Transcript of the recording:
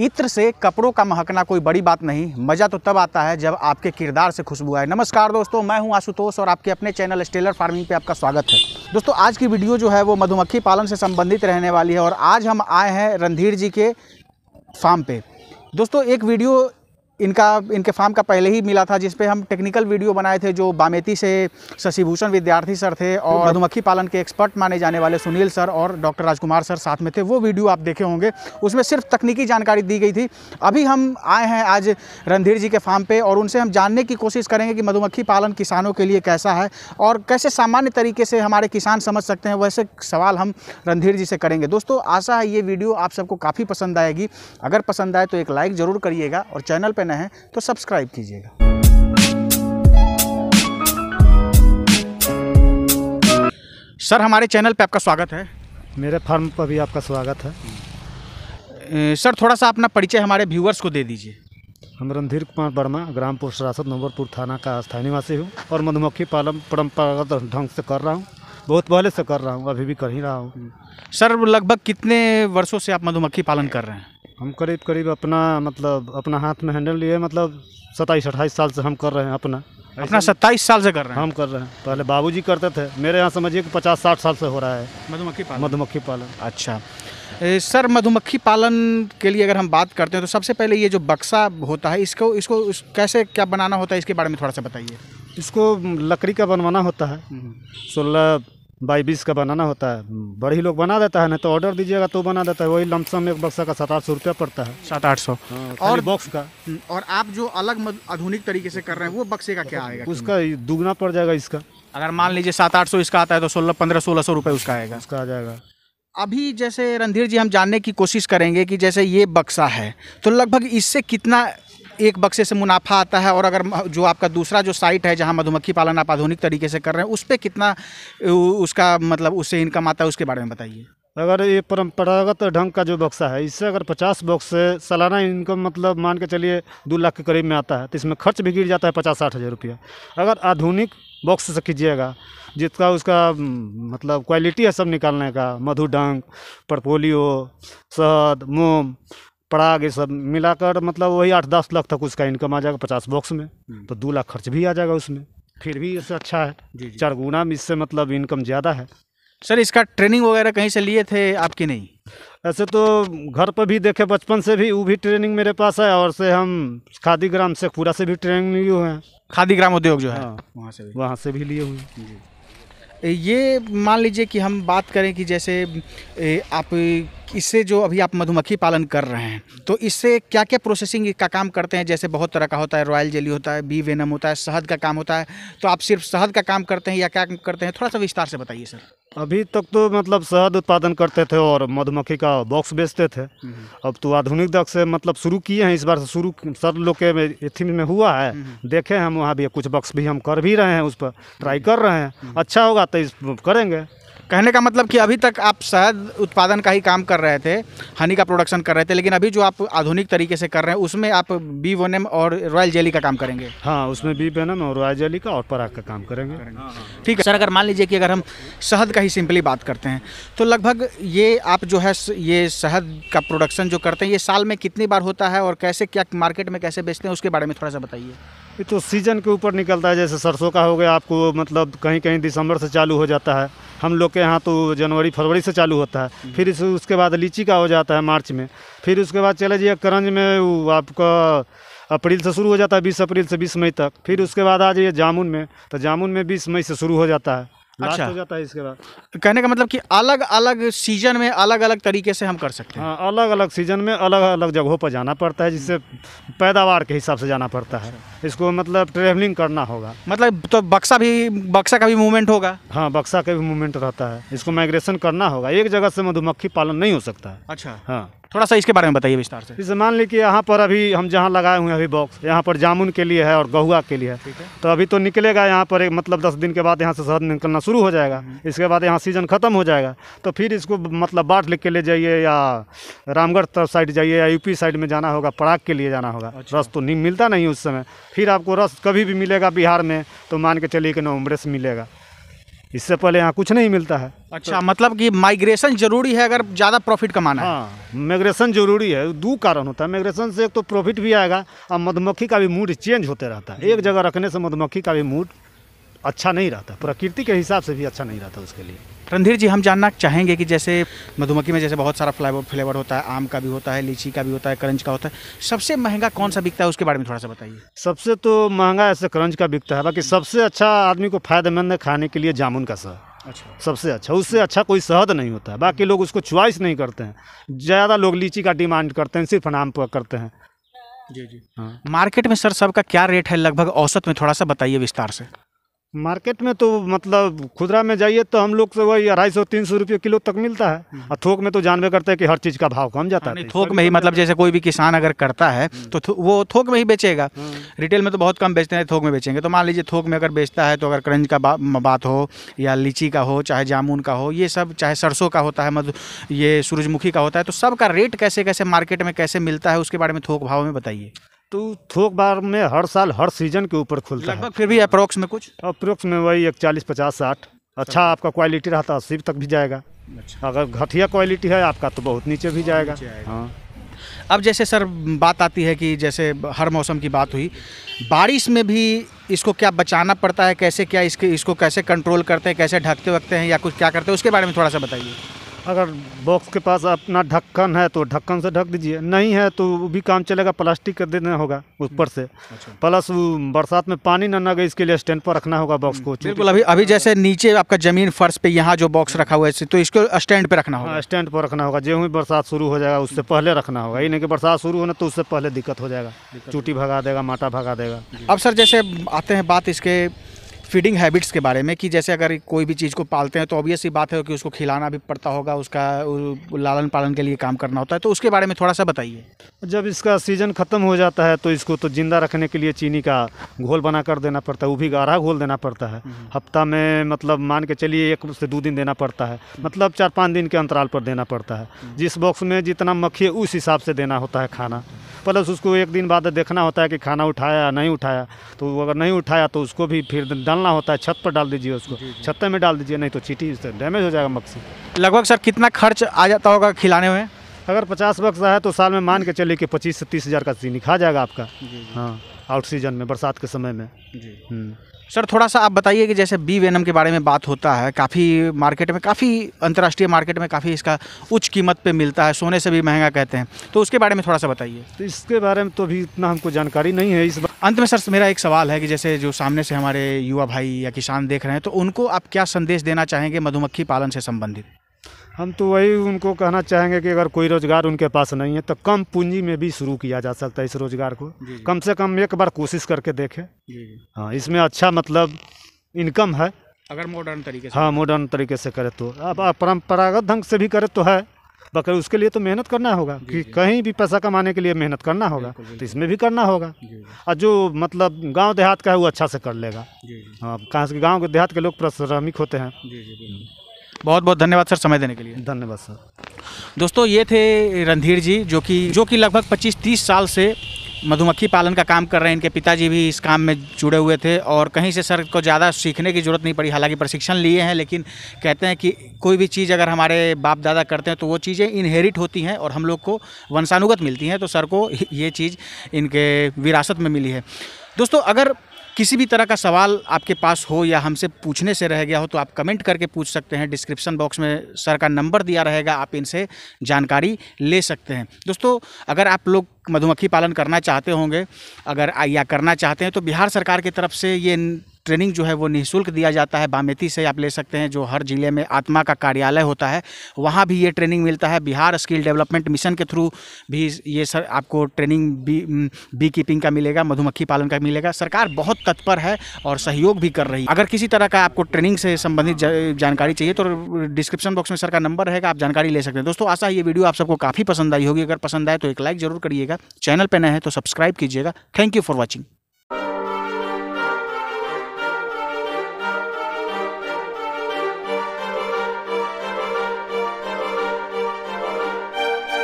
इत्र से कपड़ों का महकना कोई बड़ी बात नहीं मज़ा तो तब आता है जब आपके किरदार से खुशबू आए नमस्कार दोस्तों मैं हूं आशुतोष और आपके अपने चैनल स्टेलर फार्मिंग पे आपका स्वागत है दोस्तों आज की वीडियो जो है वो मधुमक्खी पालन से संबंधित रहने वाली है और आज हम आए हैं रणधीर जी के फार्म पर दोस्तों एक वीडियो इनका इनके फार्म का पहले ही मिला था जिसपे हम टेक्निकल वीडियो बनाए थे जो बामेती से शशिभूषण विद्यार्थी सर थे और मधुमक्खी पालन के एक्सपर्ट माने जाने वाले सुनील सर और डॉक्टर राजकुमार सर साथ में थे वो वीडियो आप देखे होंगे उसमें सिर्फ तकनीकी जानकारी दी गई थी अभी हम आए हैं आज रणधीर जी के फार्म पर और उनसे हम जानने की कोशिश करेंगे कि मधुमक्खी पालन किसानों के लिए कैसा है और कैसे सामान्य तरीके से हमारे किसान समझ सकते हैं वैसे सवाल हम रणधीर जी से करेंगे दोस्तों आशा है ये वीडियो आप सबको काफ़ी पसंद आएगी अगर पसंद आए तो एक लाइक ज़रूर करिएगा और चैनल पर करना है तो सब्सक्राइब कीजिएगा सर हमारे चैनल पे आपका स्वागत है मेरे फार्म पर भी आपका स्वागत है सर थोड़ा सा अपना परिचय हमारे व्यूअर्स को दे दीजिए हम रणधीर कुमार वर्मा ग्राम पोस्ट नंबरपुर थाना का स्थानीय निवासी हूँ और मधुमक्खी पालन परंपरागत ढंग से कर रहा हूँ बहुत पहले से कर रहा हूँ अभी भी कर ही रहा हूँ सर लगभग कितने वर्षों से आप मधुमक्खी पालन कर रहे हैं हम करीब करीब अपना मतलब अपना हाथ में हैंडल लिए मतलब सत्ताईस अट्ठाईस साल से हम कर रहे हैं अपना अपना सत्ताईस साल से कर रहे हैं हम कर रहे हैं पहले बाबूजी करते थे मेरे यहाँ समझिए कि पचास साठ साल से हो रहा है मधुमक्खी पालन मधुमक्खी पालन अच्छा ए, सर मधुमक्खी पालन के लिए अगर हम बात करते हैं तो सबसे पहले ये जो बक्सा होता है इसको इसको कैसे क्या बनाना होता है इसके बारे में थोड़ा सा बताइए इसको लकड़ी का बनवाना होता है हम्म। सोलह बाई बीस का बनाना होता है बड़े ही लोग बना देता है नहीं तो ऑर्डर दीजिएगा तो बना देता है वही लमसम एक बक्सा का सात आठ सौ रुपया पड़ता है सात आठ सौ हाँ, और बॉक्स का और आप जो अलग आधुनिक तरीके से कर रहे हैं वो बक्से का क्या आएगा उसका दुगना पड़ जाएगा इसका अगर मान लीजिए सात आठ सौ इसका आता है तो सोलह पंद्रह सोलह सौ रुपये उसका आएगा उसका आ जाएगा अभी जैसे रणधीर जी हम जानने की कोशिश करेंगे कि जैसे ये बक्सा है तो लगभग इससे कितना एक बक्से से मुनाफा आता है और अगर जो आपका दूसरा जो साइट है जहाँ मधुमक्खी पालन आप आधुनिक तरीके से कर रहे हैं उस पर कितना उसका मतलब उससे इनकम आता है उसके बारे में बताइए अगर ये परंपरागत ढंग का जो बक्सा है इससे अगर 50 बॉक्स सालाना इनकम मतलब मान के चलिए दो लाख के करीब में आता है तो इसमें खर्च भी गिर जाता है पचास साठ हज़ार रुपया अगर आधुनिक बॉक्स से कीजिएगा जिसका उसका मतलब क्वालिटी है सब निकालने का मधु डंग परपोलियो शहद मोम पड़ा आगे सब मिलाकर मतलब वही आठ दस लाख तक उसका इनकम आ जाएगा पचास बॉक्स में हम्म। तो दो लाख खर्च भी आ जाएगा उसमें फिर भी इससे अच्छा है जी चार गुना में इससे मतलब इनकम ज़्यादा है सर इसका ट्रेनिंग वगैरह कहीं से लिए थे आपकी नहीं ऐसे तो घर पर भी देखे बचपन से भी वो भी ट्रेनिंग मेरे पास है और से हम खादी ग्राम से पूरा से भी ट्रेनिंग लिए हुए हैं खादी ग्राम उद्योग जो है हाँ। वहाँ से भी वहाँ से भी लिए हुए हैं ये मान लीजिए कि हम बात करें कि जैसे आप इससे जो अभी आप मधुमक्खी पालन कर रहे हैं तो इससे क्या क्या प्रोसेसिंग का काम करते हैं जैसे बहुत तरह का होता है रॉयल जेली होता है बी वेनम होता है शहद का काम होता है तो आप सिर्फ शहद का काम करते हैं या क्या करते हैं थोड़ा सा विस्तार से बताइए सर अभी तक तो मतलब शहद उत्पादन करते थे और मधुमक्खी का बॉक्स बेचते थे हम्म। अब तो आधुनिक दक से मतलब शुरू किए हैं इस बार से शुरू सर लोग के इथिन में हुआ है हम्म। देखे हम वहाँ भी कुछ बॉक्स भी हम कर भी रहे हैं उस पर ट्राई हम्म। कर रहे हैं अच्छा होगा तो इस करेंगे कहने का मतलब कि अभी तक आप शहद उत्पादन का ही काम कर रहे थे हनी का प्रोडक्शन कर रहे थे लेकिन अभी जो आप आधुनिक तरीके से कर रहे हैं उसमें आप बी वन और रॉयल जेली का काम करेंगे हाँ उसमें बी वन और रॉयल जेली का और पराग का काम करेंगे हाँ, हाँ। हाँ, ठीक है सर अगर मान लीजिए कि अगर हम शहद का ही सिंपली बात करते हैं तो लगभग ये आप जो है ये शहद का प्रोडक्शन जो करते हैं ये साल में कितनी बार होता है और कैसे क्या मार्केट में कैसे बेचते हैं उसके बारे में थोड़ा सा बताइए ये तो सीजन के ऊपर निकलता है जैसे सरसों का हो गया आपको मतलब कहीं कहीं दिसंबर से चालू हो जाता है हम लोग के यहाँ तो जनवरी फरवरी से चालू होता है हम्म। फिर इस उसके बाद लीची का हो जाता है मार्च में फिर उसके बाद चले जाइए करंज में वो आपका अप्रैल से शुरू हो जाता है बीस अप्रैल से बीस मई तक फिर उसके बाद आ जाइए जामुन में तो जामुन में बीस मई से शुरू हो जाता है अच्छा हो जाता है इसके बाद कहने का मतलब कि अलग अलग सीजन में अलग अलग तरीके से हम कर सकते हैं हाँ अलग अलग सीजन में अलग अलग जगहों पर जाना पड़ता है जिससे पैदावार के हिसाब से जाना पड़ता है इसको मतलब ट्रेवलिंग करना होगा मतलब तो बक्सा भी बक्सा का भी मूवमेंट होगा हाँ बक्सा का भी मूवमेंट रहता है इसको माइग्रेशन करना होगा एक जगह से मधुमक्खी पालन नहीं हो सकता है अच्छा हाँ थोड़ा सा इसके बारे में बताइए विस्तार से जैसे मान ली कि यहाँ पर अभी हम जहाँ लगाए हुए हैं अभी बॉक्स यहाँ पर जामुन के लिए है और गहुआ के लिए है तो अभी तो निकलेगा यहाँ पर एक मतलब दस दिन के बाद यहाँ से शहद निकलना शुरू हो जाएगा हम्म। इसके बाद यहाँ सीजन ख़त्म हो जाएगा तो फिर इसको मतलब बाट लिख के ले जाइए या रामगढ़ तरफ साइड जाइए या यूपी साइड में जाना होगा पराग के लिए जाना होगा अच्छा। रस तो नहीं मिलता नहीं उस समय फिर आपको रस कभी भी मिलेगा बिहार में तो मान के चलिए कि नवम्बरे से मिलेगा इससे पहले यहाँ कुछ नहीं मिलता है अच्छा तो, मतलब कि माइग्रेशन जरूरी है अगर ज़्यादा प्रॉफिट कमाना हाँ, है माइग्रेशन जरूरी है दो कारण होता है माइग्रेशन से एक तो प्रॉफिट भी आएगा और मधुमक्खी का भी मूड चेंज होते रहता है एक जगह रखने से मधुमक्खी का भी मूड अच्छा नहीं रहता प्रकृति के हिसाब से भी अच्छा नहीं रहता उसके लिए रणधीर जी हम जानना चाहेंगे कि जैसे मधुमक्खी में जैसे बहुत सारा फ्लेवर फ्लेवर होता है आम का भी होता है लीची का भी होता है करंज का होता है सबसे महंगा कौन सा बिकता है उसके बारे में थोड़ा सा बताइए सबसे तो महंगा ऐसे करंज का बिकता है बाकी सबसे अच्छा आदमी को फायदेमंद है खाने के लिए जामुन का सह अच्छा सबसे अच्छा उससे अच्छा कोई शहद नहीं होता है बाकी लोग उसको च्वाइस नहीं करते हैं ज़्यादा लोग लीची का डिमांड करते हैं सिर्फ नाम पर करते हैं जी जी हाँ मार्केट में सर सबका क्या रेट है लगभग औसत में थोड़ा सा बताइए विस्तार से मार्केट में तो मतलब खुदरा में जाइए तो हम लोग से वही अढ़ाई सौ तीन सौ रुपये किलो तक मिलता है हम्म। और थोक में तो जानवे करते हैं कि हर चीज़ का भाव कम जाता है थोक में ही मतलब जैसे कोई भी किसान अगर करता है हम्म। तो थो, वो थोक में ही बेचेगा हम्म। रिटेल में तो बहुत कम बेचते हैं थोक में बेचेंगे तो मान लीजिए थोक में अगर बेचता है तो अगर करंज का बा, बात हो या लीची का हो चाहे जामुन का हो ये सब चाहे सरसों का होता है मधु ये सूरजमुखी का होता है तो सबका रेट कैसे कैसे मार्केट में कैसे मिलता है उसके बारे में थोक भाव में बताइए तो थोक बार में हर साल हर सीजन के ऊपर खुलता है लगभग फिर भी अप्रोक्स में कुछ अप्रोक्स में वही एक चालीस पचास साठ अच्छा, अच्छा। आपका क्वालिटी रहता है अस्सी तक भी जाएगा अच्छा। अगर घटिया क्वालिटी है आपका तो बहुत नीचे भी जाएगा हाँ अब जैसे सर बात आती है कि जैसे हर मौसम की बात हुई बारिश में भी इसको क्या बचाना पड़ता है कैसे क्या इसके इसको कैसे कंट्रोल करते हैं कैसे ढकते वकते हैं या कुछ क्या करते हैं उसके बारे में थोड़ा सा बताइए अगर बॉक्स के पास अपना ढक्कन है तो ढक्कन से ढक दीजिए नहीं है तो भी काम चलेगा प्लास्टिक कर देना होगा ऊपर से अच्छा। प्लस बरसात में पानी ना लगे इसके लिए स्टैंड पर रखना होगा बॉक्स को बिल्कुल अभी अभी जैसे नीचे आपका जमीन फर्श पे यहाँ जो बॉक्स रखा हुआ है तो इसको स्टैंड पर रखना होगा स्टैंड हाँ, पर रखना होगा जो ही बरसात शुरू हो जाएगा उससे पहले रखना होगा ये नहीं कि बरसात शुरू होना तो उससे पहले दिक्कत हो जाएगा चूटी भगा देगा माटा भगा देगा अब सर जैसे आते हैं बात इसके फीडिंग हैबिट्स के बारे में कि जैसे अगर कोई भी चीज़ को पालते हैं तो ऑब्वियस ही बात है कि उसको खिलाना भी पड़ता होगा उसका लालन पालन के लिए काम करना होता है तो उसके बारे में थोड़ा सा बताइए जब इसका सीज़न ख़त्म हो जाता है तो इसको तो ज़िंदा रखने के लिए चीनी का घोल बना कर देना पड़ता है वो भी गाढ़ा घोल देना पड़ता है हम्म। हफ्ता में मतलब मान के चलिए एक से दो दिन देना पड़ता है हम्म। मतलब चार पाँच दिन के अंतराल पर देना पड़ता है हम्म। जिस बॉक्स में जितना मक्खी है उस हिसाब से देना होता है खाना प्लस उसको एक दिन बाद देखना होता है कि खाना उठाया नहीं उठाया तो अगर नहीं उठाया तो उसको भी फिर डालना होता है छत पर डाल दीजिए उसको छत में डाल दीजिए नहीं तो चीटी डैमेज हो जाएगा मक्सी लगभग सर कितना खर्च आ जाता होगा खिलाने में अगर पचास बक्स है तो साल में मान के चलिए कि पच्चीस से तीस हज़ार का सीनी खा जाएगा आपका हाँ आउट सीजन में बरसात के समय में जी हम्म। सर थोड़ा सा आप बताइए कि जैसे बी वेनम के बारे में बात होता है काफ़ी मार्केट में काफ़ी अंतर्राष्ट्रीय मार्केट में काफ़ी इसका उच्च कीमत पे मिलता है सोने से भी महंगा कहते हैं तो उसके बारे में थोड़ा सा बताइए तो इसके बारे में तो अभी इतना हमको जानकारी नहीं है इस बार अंत में सर मेरा एक सवाल है कि जैसे जो सामने से हमारे युवा भाई या किसान देख रहे हैं तो उनको आप क्या संदेश देना चाहेंगे मधुमक्खी पालन से संबंधित हम तो वही उनको कहना चाहेंगे कि अगर कोई रोज़गार उनके पास नहीं है तो कम पूंजी में भी शुरू किया जा सकता है इस रोज़गार को कम से कम एक बार कोशिश करके देखें हाँ इसमें अच्छा मतलब इनकम है अगर मॉडर्न तरीके से हाँ मॉडर्न तरीके से करे तो अब परम्परागत ढंग से भी करे तो है बकर उसके लिए तो मेहनत करना होगा कि कहीं भी पैसा कमाने के लिए मेहनत करना होगा तो इसमें भी करना होगा और जो मतलब गांव देहात का है वो अच्छा से कर लेगा हाँ कहाँ से गांव के देहात के लोग श्रमिक होते हैं बहुत बहुत धन्यवाद सर समय देने के लिए धन्यवाद सर दोस्तों ये थे रणधीर जी जो कि जो कि लगभग 25-30 साल से मधुमक्खी पालन का काम कर रहे हैं इनके पिताजी भी इस काम में जुड़े हुए थे और कहीं से सर को ज़्यादा सीखने की ज़रूरत नहीं पड़ी हालांकि प्रशिक्षण लिए हैं लेकिन कहते हैं कि कोई भी चीज़ अगर हमारे बाप दादा करते हैं तो वो चीज़ें इनहेरिट होती हैं और हम लोग को वंशानुगत मिलती हैं तो सर को ये चीज़ इनके विरासत में मिली है दोस्तों अगर किसी भी तरह का सवाल आपके पास हो या हमसे पूछने से रह गया हो तो आप कमेंट करके पूछ सकते हैं डिस्क्रिप्शन बॉक्स में सर का नंबर दिया रहेगा आप इनसे जानकारी ले सकते हैं दोस्तों अगर आप लोग मधुमक्खी पालन करना चाहते होंगे अगर या करना चाहते हैं तो बिहार सरकार की तरफ से ये ट्रेनिंग जो है वो निःशुल्क दिया जाता है बामेती से आप ले सकते हैं जो हर ज़िले में आत्मा का कार्यालय होता है वहाँ भी ये ट्रेनिंग मिलता है बिहार स्किल डेवलपमेंट मिशन के थ्रू भी ये सर आपको ट्रेनिंग बी बी कीपिंग का मिलेगा मधुमक्खी पालन का मिलेगा सरकार बहुत तत्पर है और सहयोग भी कर रही है अगर किसी तरह का आपको ट्रेनिंग से संबंधित जानकारी चाहिए तो डिस्क्रिप्शन बॉक्स में सर का नंबर रहेगा आप जानकारी ले सकते हैं दोस्तों आशा है ये वीडियो आप सबको काफ़ी पसंद आई होगी अगर पसंद आए तो एक लाइक जरूर करिएगा चैनल पर नए हैं तो सब्सक्राइब कीजिएगा थैंक यू फॉर वॉचिंग